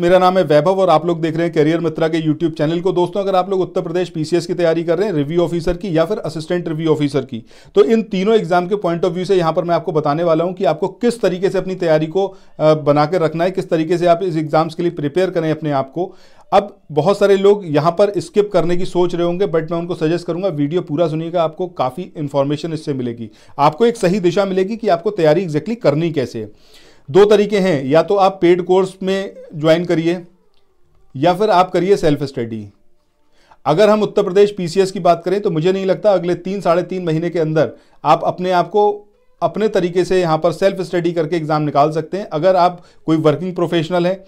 मेरा नाम है वैभव और आप लोग देख रहे हैं करियर मित्रा के यूट्यूब चैनल को दोस्तों अगर आप लोग उत्तर प्रदेश पीसीएस की तैयारी कर रहे हैं रिव्यू ऑफिसर की या फिर असिस्टेंट रिव्यू ऑफिसर की तो इन तीनों एग्जाम के पॉइंट ऑफ व्यू से यहां पर मैं आपको बताने वाला हूं कि आपको किस तरीके से अपनी तैयारी को बनाकर रखना है किस तरीके से आप इस एग्जाम्स के लिए प्रिपेयर करें अपने आप को अब बहुत सारे लोग यहां पर स्किप करने की सोच रहे होंगे बट मैं उनको सजेस्ट करूंगा वीडियो पूरा सुनिएगा आपको काफ़ी इन्फॉर्मेशन इससे मिलेगी आपको एक सही दिशा मिलेगी कि आपको तैयारी एग्जैक्टली करनी कैसे है दो तरीके हैं या तो आप पेड कोर्स में ज्वाइन करिए या फिर आप करिए सेल्फ स्टडी अगर हम उत्तर प्रदेश पीसीएस की बात करें तो मुझे नहीं लगता अगले तीन साढ़े तीन महीने के अंदर आप अपने आप को अपने तरीके से यहाँ पर सेल्फ स्टडी करके एग्ज़ाम निकाल सकते हैं अगर आप कोई वर्किंग प्रोफेशनल हैं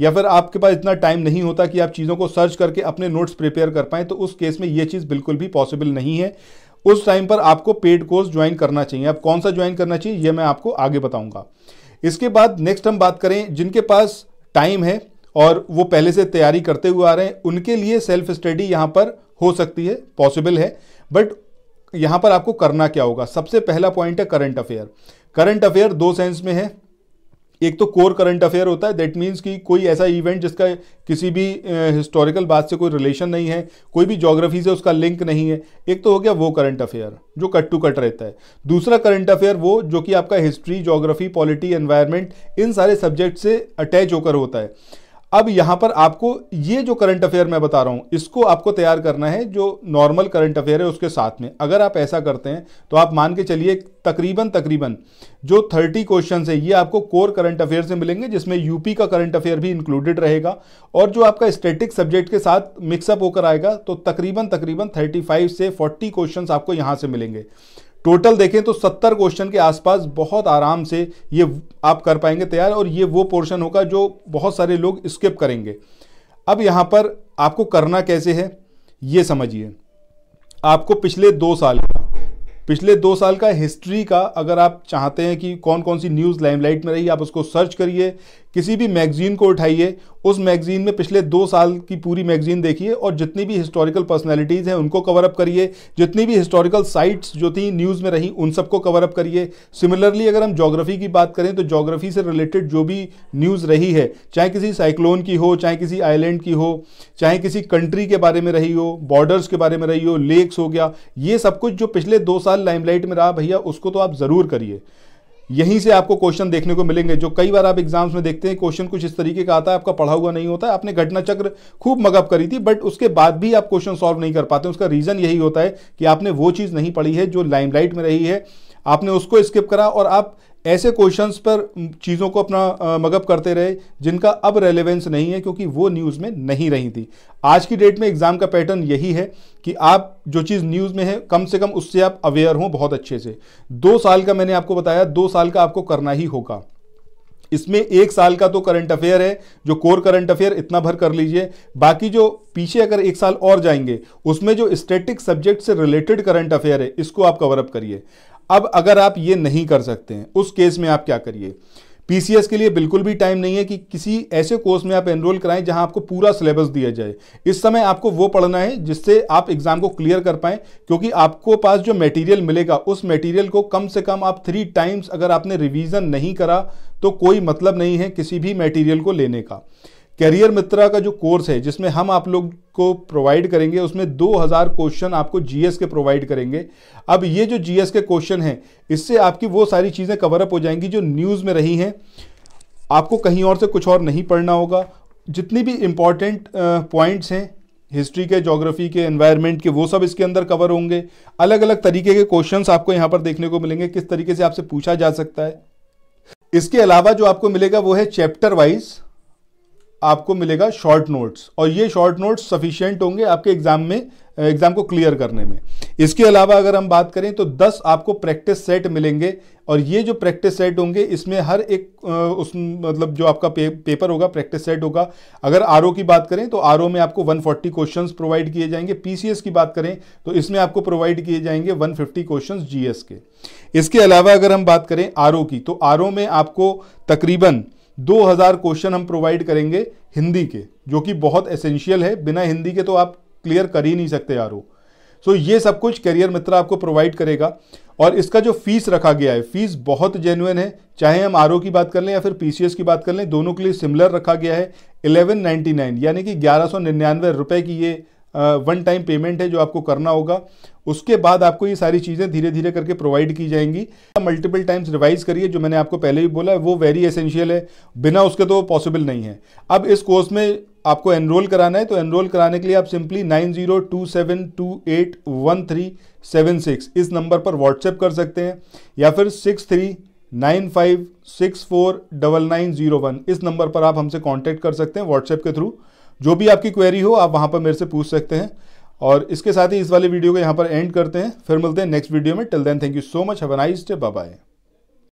या फिर आपके पास इतना टाइम नहीं होता कि आप चीज़ों को सर्च करके अपने नोट्स प्रिपेयर कर पाएँ तो उस केस में ये चीज़ बिल्कुल भी पॉसिबल नहीं है उस टाइम पर आपको पेड कोर्स ज्वाइन करना चाहिए आप कौन सा ज्वाइन करना चाहिए ये मैं आपको आगे बताऊँगा इसके बाद नेक्स्ट हम बात करें जिनके पास टाइम है और वो पहले से तैयारी करते हुए आ रहे हैं उनके लिए सेल्फ स्टडी यहाँ पर हो सकती है पॉसिबल है बट यहाँ पर आपको करना क्या होगा सबसे पहला पॉइंट है करंट अफेयर करंट अफेयर दो सेंस में है एक तो कोर करंट अफेयर होता है दैट मीन्स कि कोई ऐसा इवेंट जिसका किसी भी हिस्टोरिकल बात से कोई रिलेशन नहीं है कोई भी जोग्राफी से उसका लिंक नहीं है एक तो हो गया वो करंट अफेयर जो कट टू कट रहता है दूसरा करंट अफेयर वो जो कि आपका हिस्ट्री जोग्राफी पॉलिटी एनवायरमेंट इन सारे सब्जेक्ट से अटैच होकर होता है अब यहां पर आपको ये जो करंट अफेयर मैं बता रहा हूं इसको आपको तैयार करना है जो नॉर्मल करंट अफेयर है उसके साथ में अगर आप ऐसा करते हैं तो आप मान के चलिए तकरीबन तकरीबन जो 30 क्वेश्चन है ये आपको कोर करंट अफेयर से मिलेंगे जिसमें यूपी का करंट अफेयर भी इंक्लूडेड रहेगा और जो आपका स्टेटिक सब्जेक्ट के साथ मिक्सअप होकर आएगा तो तकरीबन तकरीबन थर्टी से फोर्टी क्वेश्चन आपको यहाँ से मिलेंगे टोटल देखें तो 70 क्वेश्चन के आसपास बहुत आराम से ये आप कर पाएंगे तैयार और ये वो पोर्शन होगा जो बहुत सारे लोग स्किप करेंगे अब यहाँ पर आपको करना कैसे है ये समझिए आपको पिछले दो साल का पिछले दो साल का हिस्ट्री का अगर आप चाहते हैं कि कौन कौन सी न्यूज़ लाइमलाइट में रही आप उसको सर्च करिए किसी भी मैगज़ीन को उठाइए उस मैगज़ीन में पिछले दो साल की पूरी मैगज़ीन देखिए और जितनी भी हिस्टोरिकल पर्सनालिटीज़ हैं उनको कवर अप करिए जितनी भी हिस्टोरिकल साइट्स जो थी न्यूज़ में रहीं उन सबको कवर अप करिए सिमिलरली अगर हम जोग्राफ़ी की बात करें तो जोग्राफ़ी से रिलेटेड जो भी न्यूज़ रही है चाहे किसी साइक्लोन की हो चाहे किसी आइलैंड की हो चाहे किसी कंट्री के बारे में रही हो बॉर्डर्स के बारे में रही हो लेक्स हो गया ये सब कुछ जो पिछले दो साल लाइमलाइट में रहा भैया उसको तो आप ज़रूर करिए यहीं से आपको क्वेश्चन देखने को मिलेंगे जो कई बार आप एग्जाम्स में देखते हैं क्वेश्चन कुछ इस तरीके का आता है आपका पढ़ा हुआ नहीं होता है आपने घटना चक्र खूब मगअप करी थी बट उसके बाद भी आप क्वेश्चन सॉल्व नहीं कर पाते उसका रीज़न यही होता है कि आपने वो चीज़ नहीं पढ़ी है जो लाइमलाइट में रही है आपने उसको स्किप करा और आप ऐसे क्वेश्चंस पर चीज़ों को अपना मगअप करते रहे जिनका अब रेलेवेंस नहीं है क्योंकि वो न्यूज़ में नहीं रही थी आज की डेट में एग्ज़ाम का पैटर्न यही है कि आप जो चीज़ न्यूज़ में है कम से कम उससे आप अवेयर हों बहुत अच्छे से दो साल का मैंने आपको बताया दो साल का आपको करना ही होगा इसमें एक साल का तो करंट अफेयर है जो कोर करंट अफेयर इतना भर कर लीजिए बाकी जो पीछे अगर एक साल और जाएंगे उसमें जो स्टैटिक सब्जेक्ट से रिलेटेड करंट अफेयर है इसको आप कवर अप करिए अब अगर आप ये नहीं कर सकते हैं उस केस में आप क्या करिए पीसीएस के लिए बिल्कुल भी टाइम नहीं है कि किसी ऐसे कोर्स में आप एनरोल कराएं जहां आपको पूरा सिलेबस दिया जाए इस समय आपको वो पढ़ना है जिससे आप एग्जाम को क्लियर कर पाएं क्योंकि आपको पास जो मटेरियल मिलेगा उस मटेरियल को कम से कम आप थ्री टाइम्स अगर आपने रिवीजन नहीं करा तो कोई मतलब नहीं है किसी भी मेटीरियल को लेने का करियर मित्रा का जो कोर्स है जिसमें हम आप लोग को प्रोवाइड करेंगे उसमें 2000 क्वेश्चन आपको जीएस के प्रोवाइड करेंगे अब ये जो जीएस के क्वेश्चन हैं इससे आपकी वो सारी चीज़ें कवर अप हो जाएंगी जो न्यूज़ में रही हैं आपको कहीं और से कुछ और नहीं पढ़ना होगा जितनी भी इम्पॉर्टेंट पॉइंट्स हैं हिस्ट्री के जोग्राफी के एनवायरनमेंट के वो सब इसके अंदर कवर होंगे अलग अलग तरीके के क्वेश्चंस आपको यहाँ पर देखने को मिलेंगे किस तरीके से आपसे पूछा जा सकता है इसके अलावा जो आपको मिलेगा वो है चैप्टर वाइज आपको मिलेगा शॉर्ट नोट्स और ये शॉर्ट नोट्स सफिशियंट होंगे आपके एग्जाम में एग्जाम को क्लियर करने में इसके अलावा अगर हम बात करें तो 10 आपको प्रैक्टिस सेट मिलेंगे और ये जो प्रैक्टिस सेट होंगे इसमें हर एक उस मतलब जो आपका पे, पेपर होगा प्रैक्टिस सेट होगा अगर आर की बात करें तो आर में आपको 140 क्वेश्चन प्रोवाइड किए जाएंगे पी की बात करें तो इसमें आपको प्रोवाइड किए जाएंगे वन फिफ्टी क्वेश्चन के इसके अलावा अगर हम बात करें आर की तो आर में आपको तकरीबन 2000 क्वेश्चन हम प्रोवाइड करेंगे हिंदी के जो कि बहुत एसेंशियल है बिना हिंदी के तो आप क्लियर कर ही नहीं सकते यार हो सो so, ये सब कुछ करियर मित्र आपको प्रोवाइड करेगा और इसका जो फीस रखा गया है फीस बहुत जेन्युन है चाहे हम आर की बात कर लें या फिर पी की बात कर लें दोनों के लिए सिमिलर रखा गया है 1199 यानी कि ग्यारह रुपए की ये वन टाइम पेमेंट है जो आपको करना होगा उसके बाद आपको ये सारी चीज़ें धीरे धीरे करके प्रोवाइड की जाएंगी मल्टीपल टाइम्स रिवाइज करिए जो मैंने आपको पहले भी बोला है वो वेरी एसेंशियल है बिना उसके तो पॉसिबल नहीं है अब इस कोर्स में आपको एनरोल कराना है तो एनरोल कराने के लिए आप simply nine zero two seven two eight one three seven six इस नंबर पर व्हाट्सएप कर सकते हैं या फिर six three nine five six four double nine zero one इस नंबर पर आप हमसे कांटेक्ट कर सकते हैं व्हाट्सएप के थ्रू जो भी आपकी क्वेरी हो आप वहाँ पर मेरे से पूछ सकते हैं और इसके साथ ही इस वाले वीडियो को यहाँ पर एंड करते हैं फिर मिलते हैं नेक्स्ट वीडियो में till then thank you so much have a nice day bye